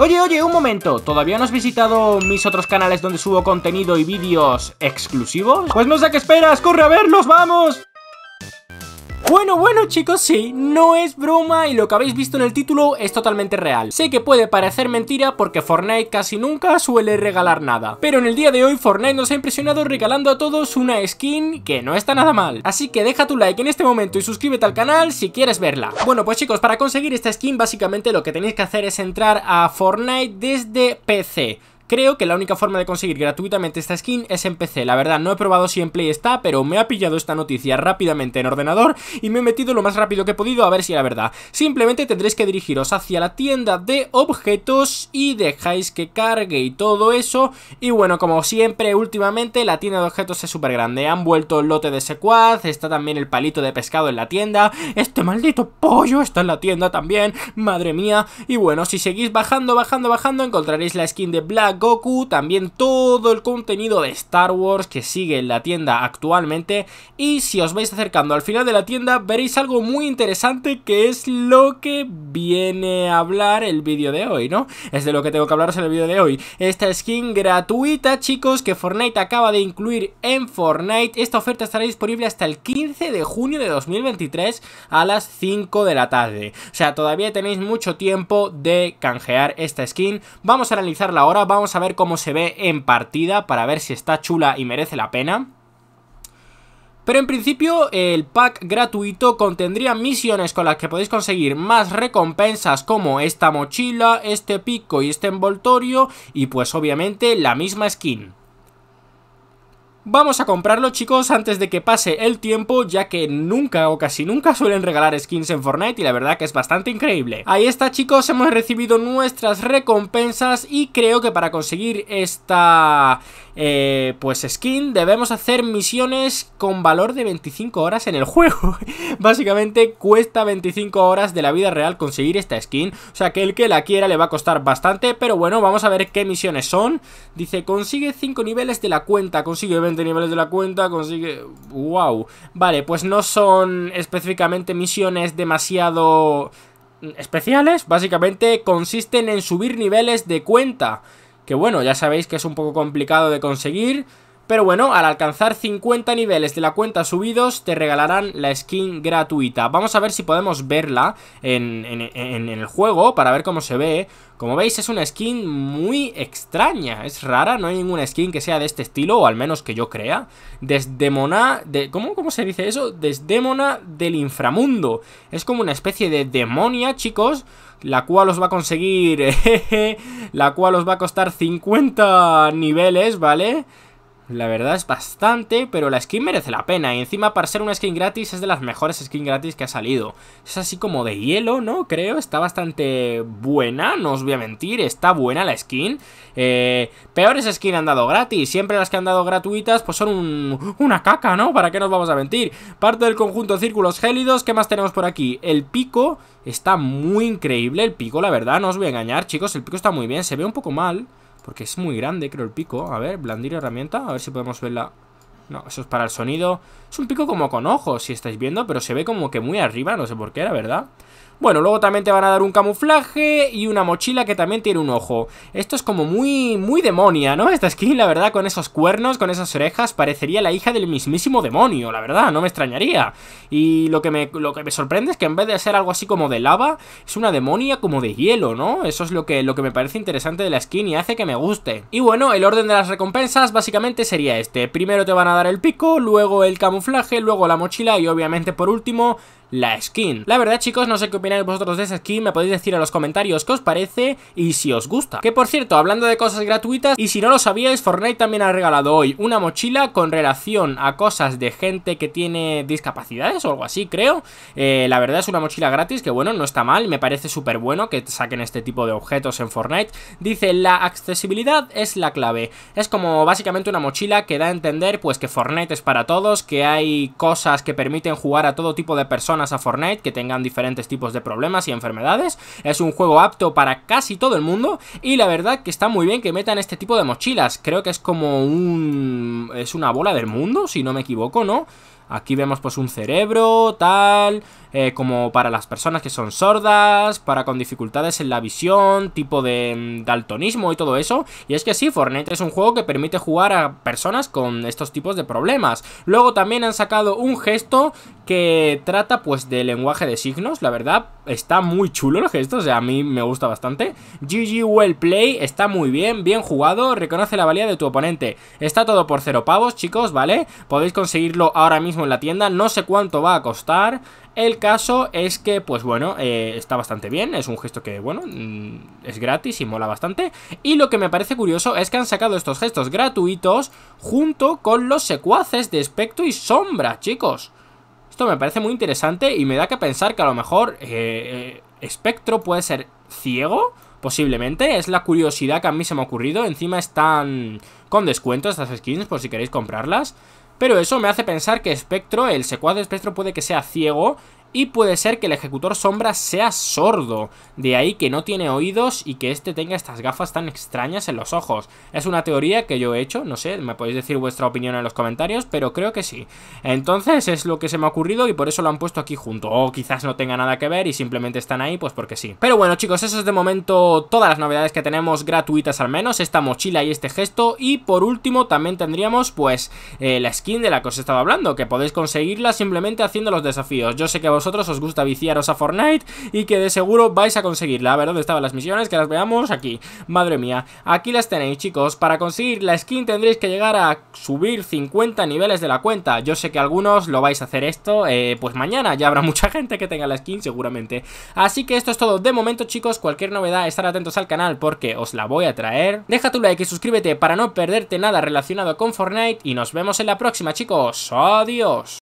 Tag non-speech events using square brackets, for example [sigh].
Oye, oye, un momento, ¿todavía no has visitado mis otros canales donde subo contenido y vídeos exclusivos? Pues no sé qué esperas, corre a verlos, vamos. Bueno, bueno chicos, sí, no es broma y lo que habéis visto en el título es totalmente real. Sé que puede parecer mentira porque Fortnite casi nunca suele regalar nada, pero en el día de hoy Fortnite nos ha impresionado regalando a todos una skin que no está nada mal. Así que deja tu like en este momento y suscríbete al canal si quieres verla. Bueno, pues chicos, para conseguir esta skin básicamente lo que tenéis que hacer es entrar a Fortnite desde PC. Creo que la única forma de conseguir gratuitamente esta skin es en PC, la verdad no he probado si en Play está, pero me ha pillado esta noticia rápidamente en ordenador y me he metido lo más rápido que he podido a ver si era verdad. Simplemente tendréis que dirigiros hacia la tienda de objetos y dejáis que cargue y todo eso. Y bueno, como siempre, últimamente la tienda de objetos es súper grande. Han vuelto el lote de secuaz, está también el palito de pescado en la tienda, este maldito pollo está en la tienda también, madre mía. Y bueno, si seguís bajando, bajando, bajando, encontraréis la skin de Black Goku, también todo el contenido de Star Wars que sigue en la tienda actualmente y si os vais acercando al final de la tienda veréis algo muy interesante que es lo que viene a hablar el vídeo de hoy, ¿no? Es de lo que tengo que hablaros en el vídeo de hoy. Esta skin gratuita, chicos, que Fortnite acaba de incluir en Fortnite. Esta oferta estará disponible hasta el 15 de junio de 2023 a las 5 de la tarde. O sea, todavía tenéis mucho tiempo de canjear esta skin. Vamos a analizarla ahora, vamos a ver cómo se ve en partida para ver si está chula y merece la pena. Pero en principio el pack gratuito contendría misiones con las que podéis conseguir más recompensas como esta mochila, este pico y este envoltorio y pues obviamente la misma skin. Vamos a comprarlo chicos antes de que pase el tiempo ya que nunca o casi nunca suelen regalar skins en Fortnite y la verdad que es bastante increíble. Ahí está chicos, hemos recibido nuestras recompensas y creo que para conseguir esta eh, pues skin debemos hacer misiones con valor de 25 horas en el [laughs] juego. Básicamente cuesta 25 horas de la vida real conseguir esta skin, o sea que el que la quiera le va a costar bastante, pero bueno, vamos a ver qué misiones son. Dice, consigue 5 niveles de la cuenta, consigue niveles de la cuenta, consigue... ¡Wow! Vale, pues no son específicamente misiones demasiado especiales. Básicamente consisten en subir niveles de cuenta. Que bueno, ya sabéis que es un poco complicado de conseguir. Pero bueno, al alcanzar 50 niveles de la cuenta subidos, te regalarán la skin gratuita. Vamos a ver si podemos verla en, el juego para ver cómo se ve. Como veis es una skin muy extraña, es rara, no hay ninguna skin que sea de este estilo, o al menos que yo crea. Desdemona, de, ¿cómo, ¿cómo se dice eso? Desdemona del inframundo. Es como una especie de demonia, chicos, la cual os va a conseguir, [laughs] la cual os va a costar 50 niveles, ¿vale? vale la verdad es bastante, pero la skin merece la pena. Y encima para ser una skin gratis es de las mejores skins gratis que ha salido. Es así como de hielo, ¿no? Creo, está bastante buena, no os voy a mentir, está buena la skin. Eh, peores skins han dado gratis, siempre las que han dado gratuitas pues son un, una caca, ¿no? ¿Para qué nos vamos a mentir? Parte del conjunto círculos gélidos, ¿qué más tenemos por aquí? El pico está muy increíble, el pico la verdad, no os voy a engañar chicos, el pico está muy bien, se ve un poco mal... Porque es muy grande, creo, el pico. A ver, blandir herramienta. A ver si podemos verla. No, eso es para el sonido. Es un pico como con ojos, si estáis viendo, pero se ve como que muy arriba, no sé por qué, la verdad. Bueno, luego también te van a dar un camuflaje y una mochila que también tiene un ojo. Esto es como muy, muy demonia, ¿no? Esta skin, la verdad, con esos cuernos, con esas orejas, parecería la hija del mismísimo demonio, la verdad, no me extrañaría. Y lo que me, lo que me sorprende es que en vez de ser algo así como de lava, es una demonia como de hielo, ¿no? Eso es lo que, lo que me parece interesante de la skin y hace que me guste. Y bueno, el orden de las recompensas básicamente sería este. Primero te van a dar el pico, luego el camuflaje, luego la mochila y obviamente por último la skin. La verdad chicos, no sé qué opináis vosotros de esa skin, me podéis decir en los comentarios qué os parece y si os gusta. Que por cierto, hablando de cosas gratuitas, y si no lo sabíais, Fortnite también ha regalado hoy una mochila con relación a cosas de gente que tiene discapacidades o algo así, creo. Eh, la verdad es una mochila gratis que bueno, no está mal, me parece súper bueno que saquen este tipo de objetos en Fortnite. Dice, la accesibilidad es la clave. Es como básicamente una mochila que da a entender pues que Fortnite es para todos, que hay cosas que permiten jugar a todo tipo de personas a Fortnite que tengan diferentes tipos de problemas y enfermedades. Es un juego apto para casi todo el mundo y la verdad que está muy bien que metan este tipo de mochilas. Creo que es como un... es una bola del mundo, si no me equivoco, ¿no? Aquí vemos pues un cerebro, tal, eh, como para las personas que son sordas, para con dificultades en la visión, tipo de mm, daltonismo y todo eso. Y es que sí, Fortnite es un juego que permite jugar a personas con estos tipos de problemas. Luego también han sacado un gesto que trata pues de lenguaje de signos, la verdad, está muy chulo el gesto, o sea, a mí me gusta bastante. GG Well Play, está muy bien, bien jugado, reconoce la valía de tu oponente. Está todo por cero pavos, chicos, ¿vale? Podéis conseguirlo ahora mismo en la tienda, no sé cuánto va a costar. El caso es que, pues bueno, eh, está bastante bien, es un gesto que, bueno, mm, es gratis y mola bastante. Y lo que me parece curioso es que han sacado estos gestos gratuitos junto con los secuaces de espectro y sombra, chicos. Esto me parece muy interesante y me da que pensar que a lo mejor eh, eh, espectro puede ser ciego posiblemente. Es la curiosidad que a mí se me ha ocurrido. Encima están con descuento estas skins por si queréis comprarlas. Pero eso me hace pensar que Espectro, el secuaz de Espectro puede que sea ciego y puede ser que el ejecutor sombra sea sordo, de ahí que no tiene oídos y que este tenga estas gafas tan extrañas en los ojos. Es una teoría que yo he hecho, no sé, me podéis decir vuestra opinión en los comentarios, pero creo que sí. Entonces es lo que se me ha ocurrido y por eso lo han puesto aquí junto, o quizás no tenga nada que ver y simplemente están ahí pues porque sí. Pero bueno chicos, eso es de momento todas las novedades que tenemos gratuitas al menos, esta mochila y este gesto, y por último también tendríamos pues eh, la skin de la que os estaba hablando, que podéis conseguirla simplemente haciendo los desafíos. Yo sé que vos vosotros os gusta viciaros a Fortnite y que de seguro vais a conseguirla. A ver, ¿dónde estaban las misiones? Que las veamos aquí. Madre mía, aquí las tenéis, chicos. Para conseguir la skin tendréis que llegar a subir 50 niveles de la cuenta. Yo sé que algunos lo vais a hacer esto, eh, pues mañana ya habrá [laughs] mucha gente que tenga la skin seguramente. Así que esto es todo de momento, chicos. Cualquier novedad, estar atentos al canal porque os la voy a traer. Deja tu like y suscríbete para no perderte nada relacionado con Fortnite y nos vemos en la próxima, chicos. Adiós.